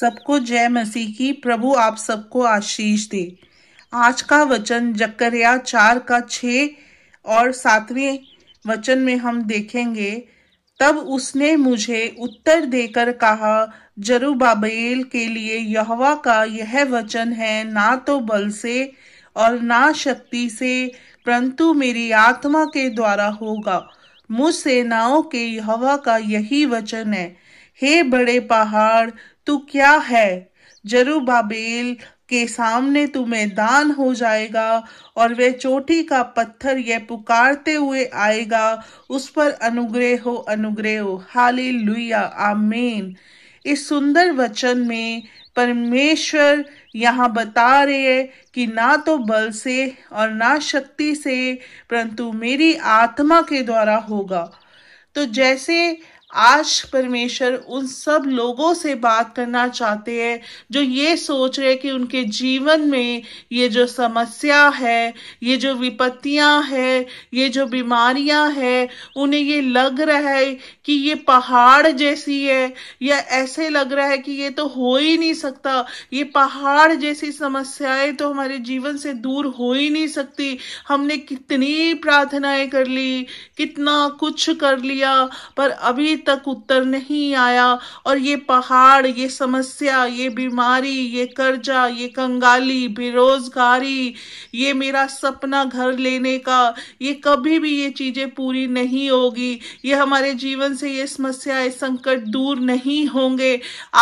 सबको जय मसीह की प्रभु आप सबको आशीष दे आज का वचन जकरिया चार का छ और सातवें वचन में हम देखेंगे तब उसने मुझे उत्तर देकर कहा जरूबाबेल के लिए यहवा का यह वचन है ना तो बल से और ना शक्ति से परंतु मेरी आत्मा के द्वारा होगा मुझ सेनाओं के यहवा का यही वचन है हे बड़े पहाड़ तू क्या है बाबेल के सामने तू मैदान हो जाएगा और वह चोटी का पत्थर यह पुकारते हुए आएगा उस पर अनुग्रह हो अनुग्रह हो हाली लुया आमेन इस सुंदर वचन में परमेश्वर यहाँ बता रहे हैं कि ना तो बल से और ना शक्ति से परंतु मेरी आत्मा के द्वारा होगा तो जैसे आज परमेश्वर उन सब लोगों से बात करना चाहते हैं जो ये सोच रहे कि उनके जीवन में ये जो समस्या है ये जो विपत्तियां है ये जो बीमारियां है उन्हें ये लग रहा है कि ये पहाड़ जैसी है या ऐसे लग रहा है कि ये तो हो ही नहीं सकता ये पहाड़ जैसी समस्याएं तो हमारे जीवन से दूर हो ही नहीं सकती हमने कितनी प्रार्थनाएं कर ली कितना कुछ कर लिया पर अभी तक उत्तर नहीं आया और ये पहाड़ ये समस्या ये बीमारी ये कर्जा ये कंगाली बेरोजगारी ये मेरा सपना घर लेने का ये कभी भी ये चीज़ें पूरी नहीं होगी ये हमारे जीवन से ये समस्या ये संकट दूर नहीं होंगे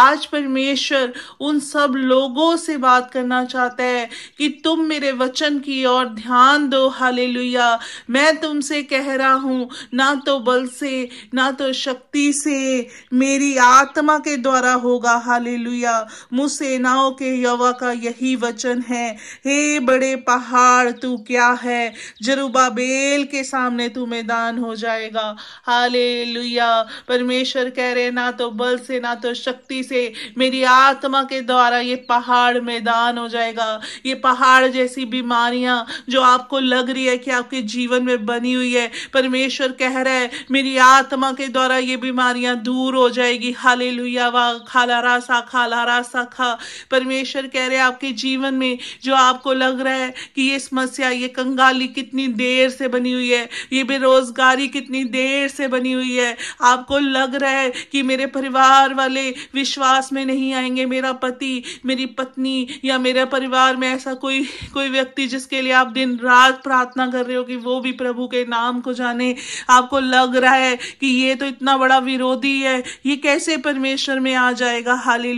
आज परमेश्वर उन सब लोगों से बात करना चाहता है कि तुम मेरे वचन की ओर ध्यान दो हालेलुया मैं तुमसे कह रहा हूँ ना तो बल से ना तो शक्ति शक्ति से मेरी आत्मा के द्वारा होगा हाले लुया मुसेनाओं के यवा का यही वचन है हे बड़े पहाड़ तू क्या है जरूबा बेल के सामने तू मैदान हो जाएगा हाले लुया परमेश्वर कह रहे ना तो बल से ना तो शक्ति से मेरी आत्मा के द्वारा ये पहाड़ मैदान हो जाएगा ये पहाड़ जैसी बीमारियां जो आपको लग रही है कि आपके जीवन में बनी हुई है परमेश्वर कह रहा है मेरी आत्मा के द्वारा ये बीमारियां दूर हो जाएगी हाले लुया वाह खाला रासा खाला रासा खा परमेश्वर कह रहे आपके जीवन में जो आपको लग रहा है कि ये समस्या ये कंगाली कितनी देर से बनी हुई है ये बेरोजगारी कितनी देर से बनी हुई है आपको लग रहा है कि मेरे परिवार वाले विश्वास में नहीं आएंगे मेरा पति मेरी पत्नी या मेरे परिवार में ऐसा कोई कोई व्यक्ति जिसके लिए आप दिन रात प्रार्थना कर रहे हो कि वो भी प्रभु के नाम को जाने आपको लग रहा है कि ये तो इतना बड़ा बड़ा विरोधी है ये कैसे परमेश्वर में आ जाएगा हाली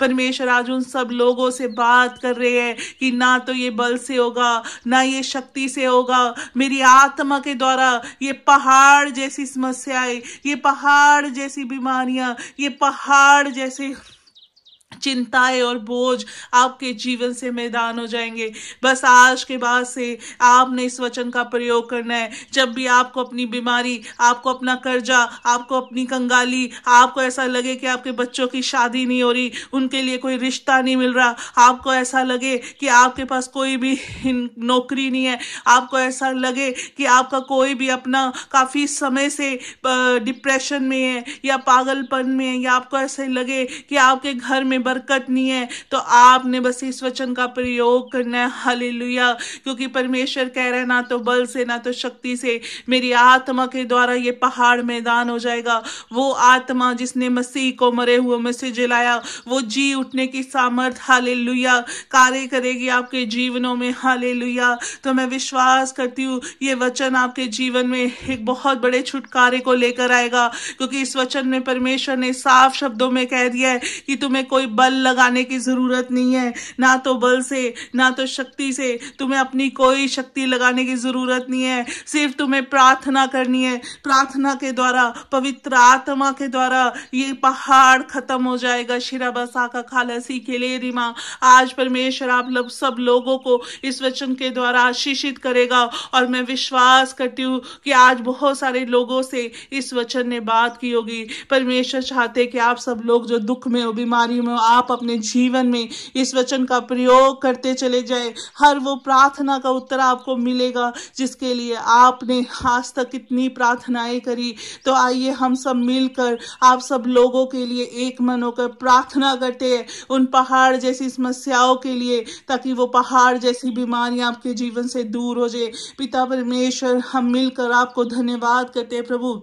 परमेश्वर आज उन सब लोगों से बात कर रहे हैं कि ना तो ये बल से होगा ना ये शक्ति से होगा मेरी आत्मा के द्वारा ये पहाड़ जैसी समस्याएं ये पहाड़ जैसी बीमारियां ये पहाड़ जैसे चिंताएं और बोझ आपके जीवन से मैदान हो जाएंगे बस आज के बाद से आपने इस वचन का प्रयोग करना है जब भी आपको अपनी बीमारी आपको अपना कर्जा आपको अपनी कंगाली आपको ऐसा लगे कि आपके बच्चों की शादी नहीं हो रही उनके लिए कोई रिश्ता नहीं मिल रहा आपको ऐसा लगे कि आपके पास कोई भी नौकरी नहीं है आपको ऐसा लगे कि आपका कोई भी अपना काफ़ी समय से डिप्रेशन में है या पागलपन में है या आपको ऐसे लगे कि आपके घर में बरकत नहीं है तो आपने बस इस वचन का प्रयोग करना है हले क्योंकि परमेश्वर कह रहे ना तो बल से ना तो शक्ति से मेरी आत्मा के द्वारा ये पहाड़ मैदान हो जाएगा वो आत्मा जिसने मसीह को मरे हुए में से जलाया वो जी उठने की सामर्थ हाले कार्य करेगी आपके जीवनों में हाले तो मैं विश्वास करती हूँ ये वचन आपके जीवन में एक बहुत बड़े छुटकारे को लेकर आएगा क्योंकि इस वचन में परमेश्वर ने साफ शब्दों में कह दिया है कि तुम्हें कोई बल लगाने की जरूरत नहीं है ना तो बल से ना तो शक्ति से तुम्हें अपनी कोई शक्ति लगाने की जरूरत नहीं है सिर्फ तुम्हें प्रार्थना करनी है प्रार्थना के द्वारा पवित्र आत्मा के द्वारा ये पहाड़ खत्म हो जाएगा बसा का खालसी के लिए रिमा आज परमेश्वर आप लोग सब लोगों को इस वचन के द्वारा आशीषित करेगा और मैं विश्वास करती हूँ कि आज बहुत सारे लोगों से इस वचन ने बात की होगी परमेश्वर चाहते कि आप सब लोग जो दुख में हो बीमारी में हो आप अपने जीवन में इस वचन का प्रयोग करते चले जाए हर वो प्रार्थना का उत्तर आपको मिलेगा जिसके लिए आपने आज तक इतनी प्रार्थनाएं करी तो आइए हम सब मिलकर आप सब लोगों के लिए एक मन होकर प्रार्थना करते हैं उन पहाड़ जैसी समस्याओं के लिए ताकि वो पहाड़ जैसी बीमारियां आपके जीवन से दूर हो जाए पिता परमेश्वर हम मिलकर आपको धन्यवाद करते हैं प्रभु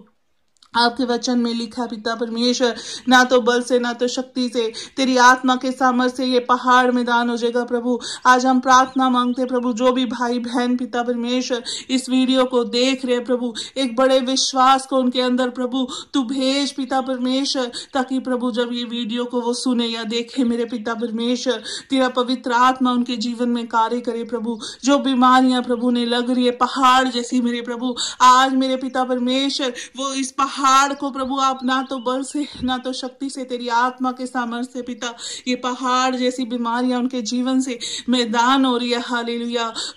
आपके वचन में लिखा पिता परमेश्वर ना तो बल से ना तो शक्ति से तेरी आत्मा के सामर्थ्य ये पहाड़ मैदान हो जाएगा प्रभु आज हम प्रार्थना मांगते प्रभु जो भी भाई बहन पिता परमेश्वर इस वीडियो को देख रहे प्रभु एक बड़े विश्वास को उनके अंदर प्रभु तू भेज पिता परमेश्वर ताकि प्रभु जब ये वीडियो को वो सुने या देखे मेरे पिता परमेश्वर तेरा पवित्र आत्मा उनके जीवन में कार्य करे प्रभु जो बीमारियां प्रभु ने लग रही है पहाड़ जैसी मेरे प्रभु आज मेरे पिता परमेश्वर वो इस पहाड़ पहाड़ को प्रभु आप ना तो बल से ना तो शक्ति से तेरी आत्मा के सामर्थ्य पिता ये पहाड़ जैसी बीमारियां उनके जीवन से मैदान हो रही है हाली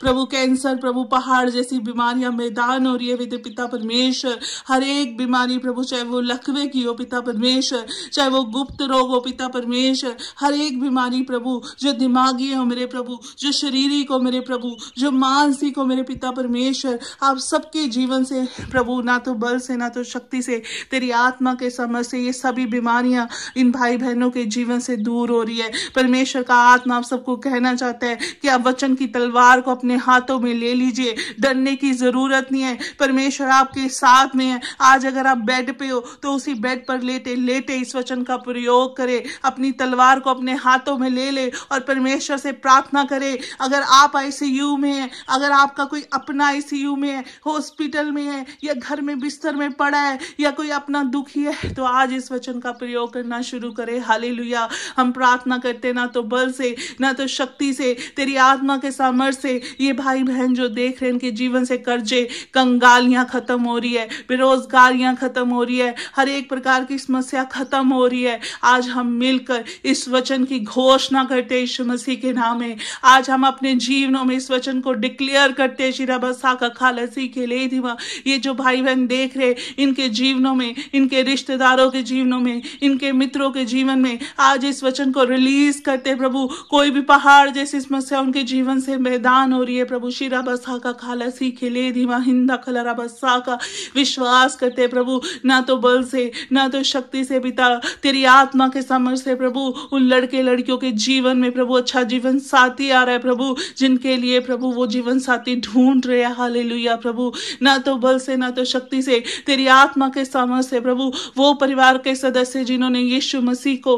प्रभु कैंसर प्रभु पहाड़ जैसी बीमारियां मैदान हो रही है विधि पिता परमेश्वर हर एक बीमारी प्रभु चाहे वो लकवे की हो पिता परमेश्वर चाहे वो गुप्त रोग हो पिता परमेश्वर हर एक बीमारी प्रभु जो दिमागी हो मेरे प्रभु जो शरीरिक हो मेरे प्रभु जो मानसिक हो मेरे पिता परमेश्वर आप सबके जीवन से प्रभु ना तो बल से ना तो शक्ति से से तेरी आत्मा के समझ से ये सभी बीमारियां इन भाई बहनों के जीवन से दूर हो रही है परमेश्वर का आत्मा आप सबको कहना चाहता है कि आप वचन की तलवार को अपने हाथों में ले लीजिए डरने की जरूरत नहीं है परमेश्वर आपके साथ में है आज अगर आप बेड पे हो तो उसी बेड पर लेटे लेटे इस वचन का प्रयोग करें अपनी तलवार को अपने हाथों में ले ले और परमेश्वर से प्रार्थना करें अगर आप आईसीयू में हैं अगर आपका कोई अपना आईसीयू में है हॉस्पिटल में है या घर में बिस्तर में पड़ा है या कोई अपना दुखी है तो आज इस वचन का प्रयोग करना शुरू करें हालेलुया हम प्रार्थना करते ना तो बल से ना तो शक्ति से तेरी आत्मा के सामर्थ से ये भाई बहन जो देख रहे हैं इनके जीवन से कर्जे कंगालियां खत्म हो रही है बेरोजगारियां खत्म हो रही है हर एक प्रकार की समस्या खत्म हो रही है आज हम मिलकर इस वचन की घोषणा करते यीशु मसीह के नाम में आज हम अपने जीवनों में इस वचन को डिक्लेयर करते शिरा बसा का खा लसी के ले दीवा ये जो भाई बहन देख रहे इनके जीवन जीवनों में इनके रिश्तेदारों के जीवनों में इनके मित्रों के जीवन में आज इस वचन को रिलीज करते प्रभु कोई भी पहाड़ जैसी समस्या उनके जीवन से मैदान हो रही है प्रभु शिरा बसा का खाला सी खिले धीमा हिंदा खलरा बसा का विश्वास करते प्रभु ना तो बल से ना तो शक्ति से पिता तेरी आत्मा के समझ से प्रभु उन लड़के लड़कियों के जीवन में प्रभु अच्छा जीवन साथी आ रहा है प्रभु जिनके लिए प्रभु वो जीवन साथी ढूंढ रहे लुया प्रभु ना तो बल से ना तो शक्ति से तेरी आत्मा के सामर्थ्य प्रभु वो परिवार के सदस्य जिन्होंने यीशु मसीह को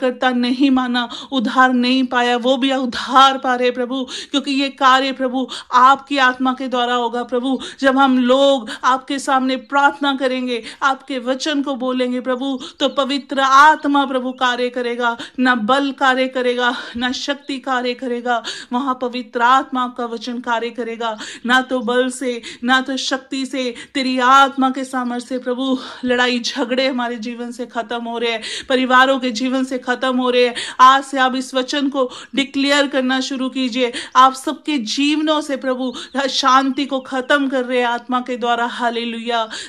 करता नहीं माना उधार नहीं पाया वो भी उधार पा रहे प्रभु क्योंकि ये कार्य प्रभु आपकी आत्मा के द्वारा होगा प्रभु जब हम लोग आपके सामने प्रार्थना करेंगे आपके वचन को बोलेंगे प्रभु तो पवित्र आत्मा प्रभु कार्य करेगा ना बल कार्य करेगा ना शक्ति कार्य करेगा वहां पवित्र आत्मा आपका वचन कार्य करेगा ना तो बल से ना तो शक्ति से तेरी आत्मा के सामर्थ्य प्रभु लड़ाई झगड़े हमारे जीवन से खत्म हो रहे हैं परिवारों के जीवन से खत्म हो रहे हैं आज से आप इस वचन को डिक्लेयर करना शुरू कीजिए आप सबके जीवनों से प्रभु शांति को खत्म कर रहे हैं आत्मा के द्वारा हाले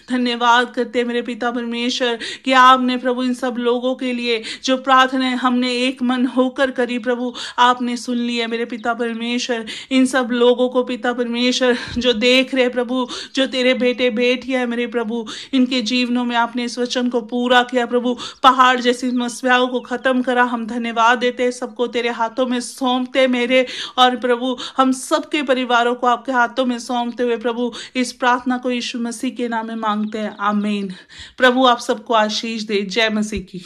धन्यवाद करते हैं मेरे पिता परमेश्वर कि आपने प्रभु इन सब लोगों के लिए जो प्रार्थना हमने एक मन होकर करी प्रभु आपने सुन ली है मेरे पिता परमेश्वर इन सब लोगों को पिता परमेश्वर जो देख रहे प्रभु जो तेरे बेटे बेटियां मेरे प्रभु इन इनके जीवनों में आपने इस वचन को पूरा किया प्रभु पहाड़ जैसी समस्याओं को खत्म करा हम धन्यवाद देते सबको तेरे हाथों में सौंपते मेरे और प्रभु हम सबके परिवारों को आपके हाथों में सौंपते हुए प्रभु इस प्रार्थना को यीशु मसीह के नाम में मांगते हैं आमीन प्रभु आप सबको आशीष दे जय मसीह की